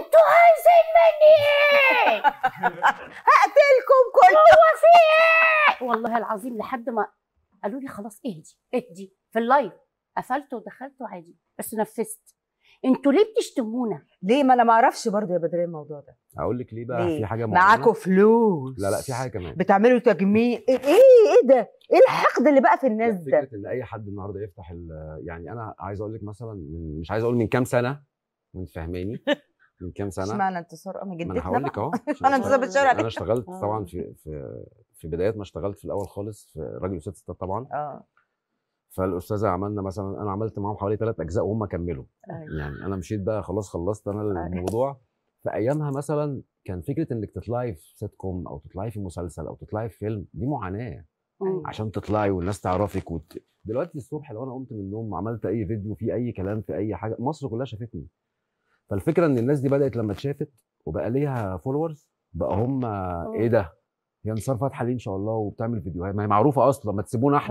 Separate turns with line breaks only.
انتوا عايزين مني ايه؟ هقتلكم كلكم هو في ايه؟ والله العظيم لحد ما قالوا لي خلاص اهدي اهدي في اللايف قفلت ودخلت عادي بس نفذت انتوا ليه بتشتمونا؟ ليه ما انا ما اعرفش برضه يا بدريه الموضوع ده
اقول لك ليه بقى ليه؟ في حاجه معاكوا فلوس لا لا في حاجه كمان
بتعملوا تجميع ايه ايه, ايه ده؟ ايه الحقد اللي بقى في الناس ده؟
فكره ان اي حد النهارده يفتح يعني انا عايز اقول لك مثلا مش عايز اقول من كام سنه وانت فاهماني من كام سنه اشمعنى انتصار من جدتنا انا هقول لك اهو انا انتصار بتشاور عليك انا اشتغلت طبعا آه. في في في بدايات ما اشتغلت في الاول خالص في راجل وست ستات طبعا اه فالاستاذه عملنا مثلا انا عملت معاهم حوالي ثلاث اجزاء وهم كملوا أيوه. يعني انا مشيت بقى خلاص خلصت انا أيوه. الموضوع فايامها مثلا كان فكره انك تطلعي في سيت كوم او تطلعي في مسلسل او تطلعي في فيلم دي معاناه أيوه. عشان تطلعي والناس تعرفك وت... دلوقتي الصبح لو انا قمت من النوم عملت اي فيديو في اي كلام في اي حاجه مصر كلها شافتني فالفكره ان الناس دي بدات لما اتشافت وبقى ليها فولورز بقى هم ايه اه. ده هي انصار فاتحه ليه ان شاء الله وبتعمل فيديوهات ما هي معروفه اصلا ما تسيبونا احنا